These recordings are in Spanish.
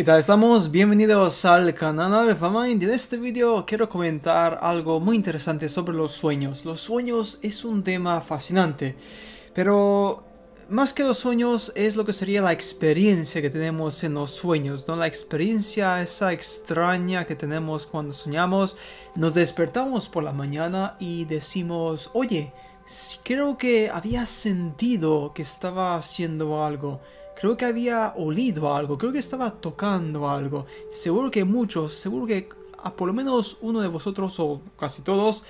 ¿Qué tal? Estamos bienvenidos al canal AlphaMind y en este vídeo quiero comentar algo muy interesante sobre los sueños. Los sueños es un tema fascinante, pero más que los sueños es lo que sería la experiencia que tenemos en los sueños, ¿no? La experiencia esa extraña que tenemos cuando soñamos, nos despertamos por la mañana y decimos, oye, creo que había sentido que estaba haciendo algo creo que había olido algo, creo que estaba tocando algo. Seguro que muchos, seguro que por lo menos uno de vosotros o casi todos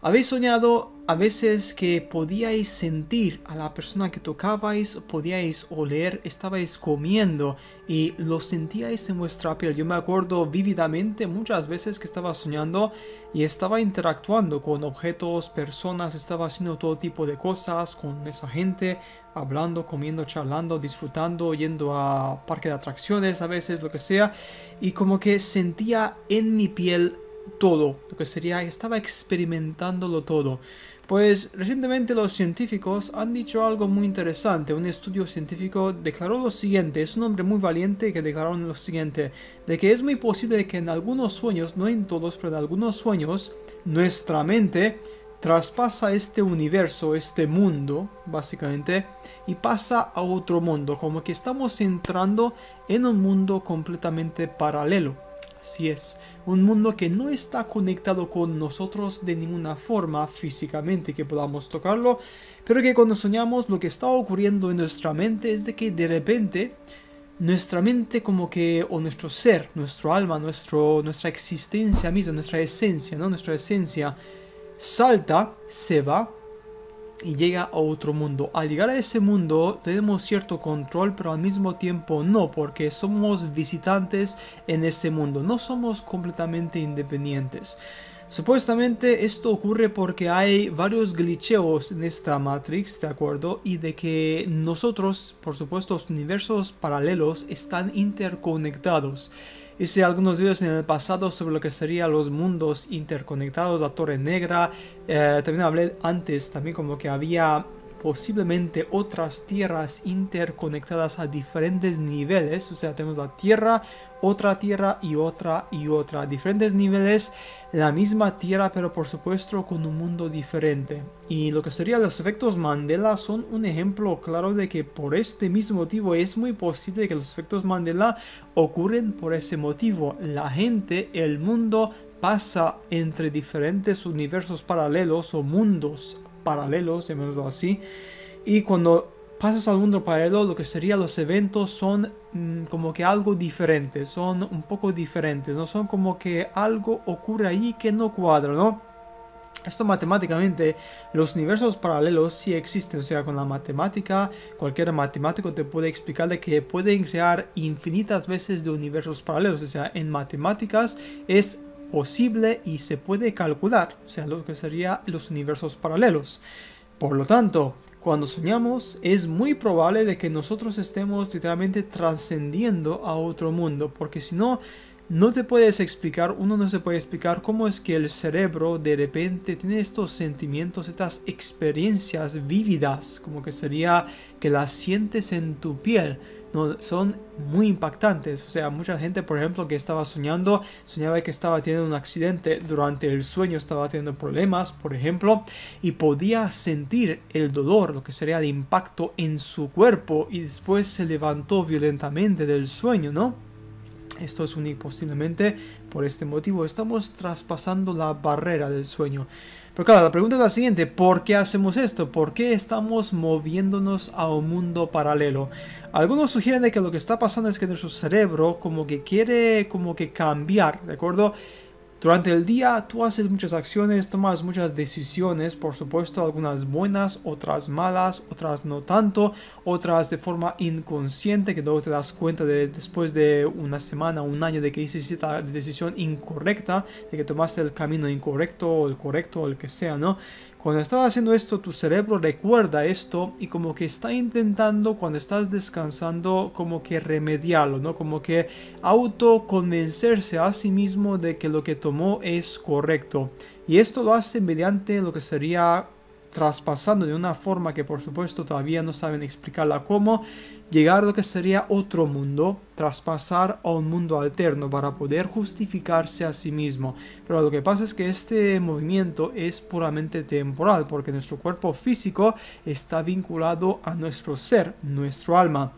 ¿Habéis soñado a veces que podíais sentir a la persona que tocabais, podíais oler, estabais comiendo y lo sentíais en vuestra piel? Yo me acuerdo vívidamente muchas veces que estaba soñando y estaba interactuando con objetos, personas, estaba haciendo todo tipo de cosas con esa gente, hablando, comiendo, charlando, disfrutando, yendo a parque de atracciones a veces, lo que sea, y como que sentía en mi piel todo, lo que sería estaba experimentándolo todo. Pues recientemente los científicos han dicho algo muy interesante. Un estudio científico declaró lo siguiente, es un hombre muy valiente que declaró lo siguiente, de que es muy posible que en algunos sueños, no en todos, pero en algunos sueños, nuestra mente traspasa este universo, este mundo, básicamente, y pasa a otro mundo, como que estamos entrando en un mundo completamente paralelo si es, un mundo que no está conectado con nosotros de ninguna forma físicamente que podamos tocarlo, pero que cuando soñamos lo que está ocurriendo en nuestra mente es de que de repente nuestra mente como que, o nuestro ser, nuestro alma, nuestro, nuestra existencia misma, nuestra esencia, ¿no? Nuestra esencia salta, se va y llega a otro mundo. Al llegar a ese mundo tenemos cierto control, pero al mismo tiempo no, porque somos visitantes en ese mundo, no somos completamente independientes. Supuestamente esto ocurre porque hay varios glitcheos en esta Matrix, ¿de acuerdo? Y de que nosotros, por supuesto, los universos paralelos están interconectados. Hice algunos videos en el pasado sobre lo que serían los mundos interconectados, la Torre Negra. Eh, también hablé antes, también como que había posiblemente otras tierras interconectadas a diferentes niveles, o sea, tenemos la tierra, otra tierra y otra y otra, diferentes niveles, la misma tierra, pero por supuesto con un mundo diferente. Y lo que serían los efectos Mandela son un ejemplo claro de que por este mismo motivo es muy posible que los efectos Mandela ocurren por ese motivo. La gente, el mundo, pasa entre diferentes universos paralelos o mundos paralelos, llamémoslo así. Y cuando pasas al mundo paralelo, lo que serían los eventos son mm, como que algo diferente, son un poco diferentes, no son como que algo ocurre ahí que no cuadra, ¿no? Esto matemáticamente, los universos paralelos sí existen, o sea, con la matemática, cualquier matemático te puede explicar de que pueden crear infinitas veces de universos paralelos, o sea, en matemáticas es posible y se puede calcular, o sea, lo que serían los universos paralelos. Por lo tanto, cuando soñamos es muy probable de que nosotros estemos literalmente trascendiendo a otro mundo, porque si no, no te puedes explicar, uno no se puede explicar cómo es que el cerebro de repente tiene estos sentimientos, estas experiencias vívidas, como que sería que las sientes en tu piel. No, son muy impactantes. O sea, mucha gente, por ejemplo, que estaba soñando, soñaba que estaba teniendo un accidente, durante el sueño estaba teniendo problemas, por ejemplo, y podía sentir el dolor, lo que sería el impacto en su cuerpo, y después se levantó violentamente del sueño, ¿no? Esto es un posiblemente por este motivo estamos traspasando la barrera del sueño. Pero claro, la pregunta es la siguiente, ¿por qué hacemos esto? ¿Por qué estamos moviéndonos a un mundo paralelo? Algunos sugieren de que lo que está pasando es que nuestro cerebro como que quiere como que cambiar, ¿de acuerdo? Durante el día tú haces muchas acciones, tomas muchas decisiones, por supuesto, algunas buenas, otras malas, otras no tanto, otras de forma inconsciente que luego te das cuenta de, después de una semana, un año de que hiciste la decisión incorrecta, de que tomaste el camino incorrecto o el correcto o el que sea, ¿no? Cuando estás haciendo esto, tu cerebro recuerda esto y como que está intentando cuando estás descansando como que remediarlo, ¿no? Como que autoconvencerse a sí mismo de que lo que tomó es correcto. Y esto lo hace mediante lo que sería traspasando de una forma que por supuesto todavía no saben explicarla cómo, llegar a lo que sería otro mundo, traspasar a un mundo alterno para poder justificarse a sí mismo. Pero lo que pasa es que este movimiento es puramente temporal, porque nuestro cuerpo físico está vinculado a nuestro ser, nuestro alma.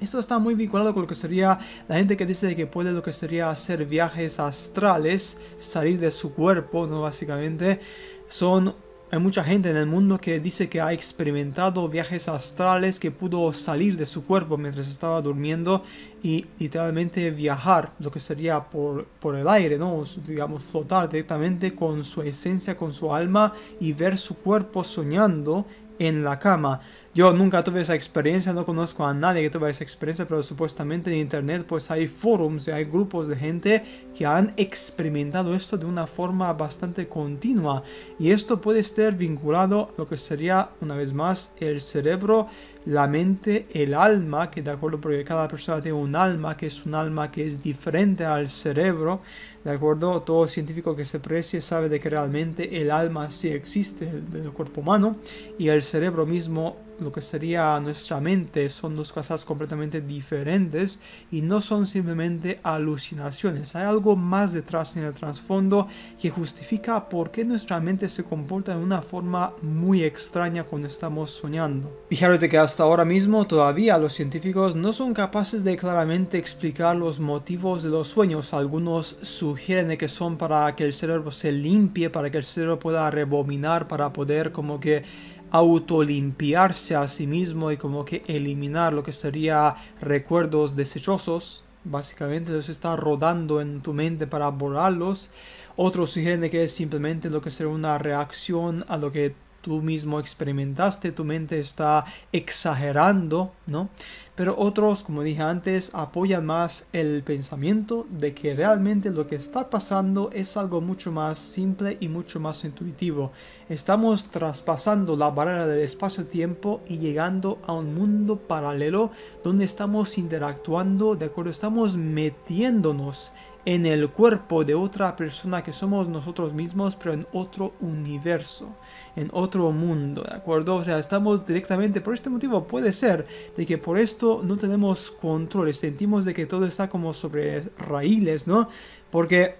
Esto está muy vinculado con lo que sería la gente que dice que puede lo que sería hacer viajes astrales, salir de su cuerpo, ¿no? Básicamente son hay mucha gente en el mundo que dice que ha experimentado viajes astrales que pudo salir de su cuerpo mientras estaba durmiendo y literalmente viajar, lo que sería por, el aire, ¿no? digamos flotar directamente con su esencia, con su alma y ver su cuerpo soñando en la cama. Yo nunca tuve esa experiencia, no conozco a nadie que tuve esa experiencia, pero supuestamente en internet pues hay forums y hay grupos de gente que han experimentado esto de una forma bastante continua. Y esto puede estar vinculado a lo que sería, una vez más, el cerebro, la mente, el alma, que de acuerdo, porque cada persona tiene un alma, que es un alma que es diferente al cerebro, de acuerdo, todo científico que se precie sabe de que realmente el alma sí existe del cuerpo humano y el cerebro mismo lo que sería nuestra mente son dos cosas completamente diferentes y no son simplemente alucinaciones. Hay algo más detrás en el trasfondo que justifica por qué nuestra mente se comporta de una forma muy extraña cuando estamos soñando. Fijaros de que hasta ahora mismo todavía los científicos no son capaces de claramente explicar los motivos de los sueños. Algunos sugieren que son para que el cerebro se limpie, para que el cerebro pueda rebominar para poder como que autolimpiarse a sí mismo y como que eliminar lo que sería recuerdos desechosos. Básicamente se está rodando en tu mente para borrarlos. otro sugieren que es simplemente lo que sería una reacción a lo que tú mismo experimentaste, tu mente está exagerando, ¿no? Pero otros, como dije antes, apoyan más el pensamiento de que realmente lo que está pasando es algo mucho más simple y mucho más intuitivo. Estamos traspasando la barrera del espacio-tiempo y llegando a un mundo paralelo donde estamos interactuando, de acuerdo, estamos metiéndonos en el cuerpo de otra persona que somos nosotros mismos, pero en otro universo, en otro mundo, ¿de acuerdo? O sea, estamos directamente, por este motivo puede ser de que por esto no tenemos control, sentimos de que todo está como sobre raíles, ¿no? Porque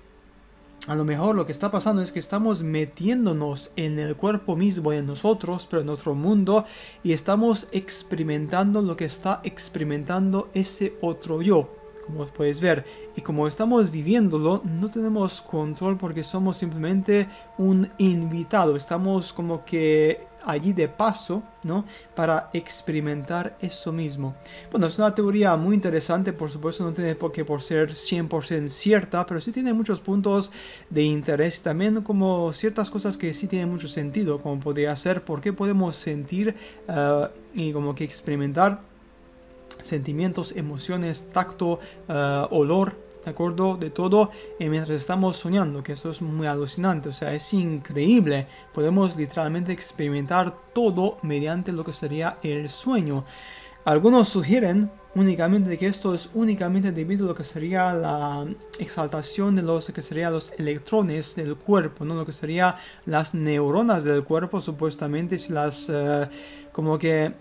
a lo mejor lo que está pasando es que estamos metiéndonos en el cuerpo mismo, en nosotros, pero en otro mundo, y estamos experimentando lo que está experimentando ese otro yo como puedes ver, y como estamos viviéndolo, no tenemos control porque somos simplemente un invitado, estamos como que allí de paso, ¿no? Para experimentar eso mismo. Bueno, es una teoría muy interesante, por supuesto no tiene por qué por ser 100% cierta, pero sí tiene muchos puntos de interés, también como ciertas cosas que sí tienen mucho sentido, como podría ser por qué podemos sentir eh, y como que experimentar sentimientos, emociones, tacto, eh, olor, ¿de acuerdo? De todo eh, mientras estamos soñando, que eso es muy alucinante, o sea, es increíble. Podemos literalmente experimentar todo mediante lo que sería el sueño. Algunos sugieren únicamente que esto es únicamente debido a lo que sería la exaltación de los que serían los electrones del cuerpo, no lo que sería las neuronas del cuerpo, supuestamente si las eh, como que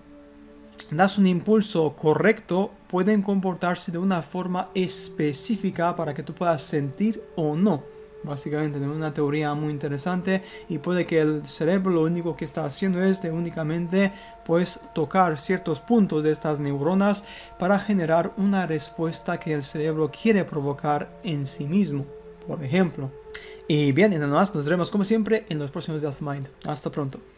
das un impulso correcto, pueden comportarse de una forma específica para que tú puedas sentir o no. Básicamente, es una teoría muy interesante y puede que el cerebro lo único que está haciendo es de únicamente pues tocar ciertos puntos de estas neuronas para generar una respuesta que el cerebro quiere provocar en sí mismo, por ejemplo. Y bien, nada más, nos veremos como siempre en los próximos Death Mind. Hasta pronto.